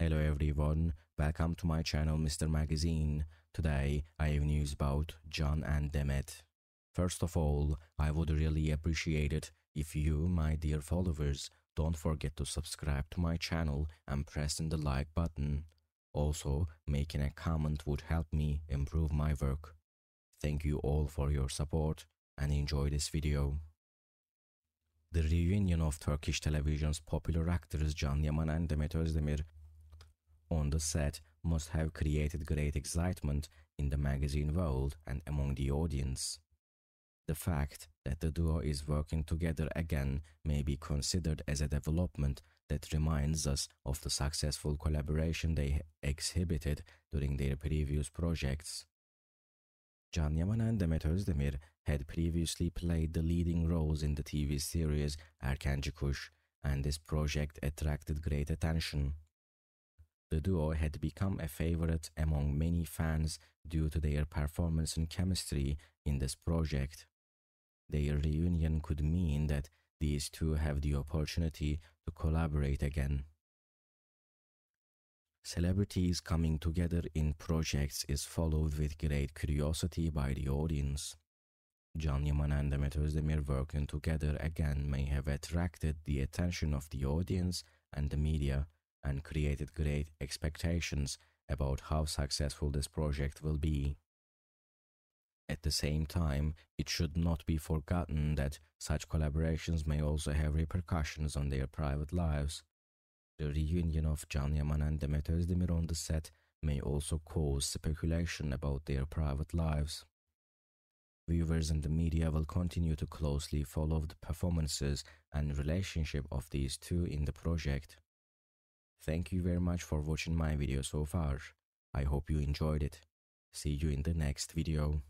Hello everyone, welcome to my channel Mr. Magazine. Today I have news about John and Demet. First of all, I would really appreciate it if you, my dear followers, don't forget to subscribe to my channel and pressing the like button. Also, making a comment would help me improve my work. Thank you all for your support and enjoy this video. The reunion of Turkish television's popular actors Can Yaman and Demet Özdemir on the set must have created great excitement in the magazine world and among the audience. The fact that the duo is working together again may be considered as a development that reminds us of the successful collaboration they exhibited during their previous projects. Can Yaman and Demet Özdemir had previously played the leading roles in the TV series Erkenci Kuş, and this project attracted great attention. The duo had become a favorite among many fans due to their performance and chemistry in this project. Their reunion could mean that these two have the opportunity to collaborate again. Celebrities coming together in projects is followed with great curiosity by the audience. John Yaman and Demet Özdemir working together again may have attracted the attention of the audience and the media and created great expectations about how successful this project will be. At the same time, it should not be forgotten that such collaborations may also have repercussions on their private lives. The reunion of Can Yaman and Demet Özdemir on the set may also cause speculation about their private lives. Viewers and the media will continue to closely follow the performances and relationship of these two in the project. Thank you very much for watching my video so far. I hope you enjoyed it. See you in the next video.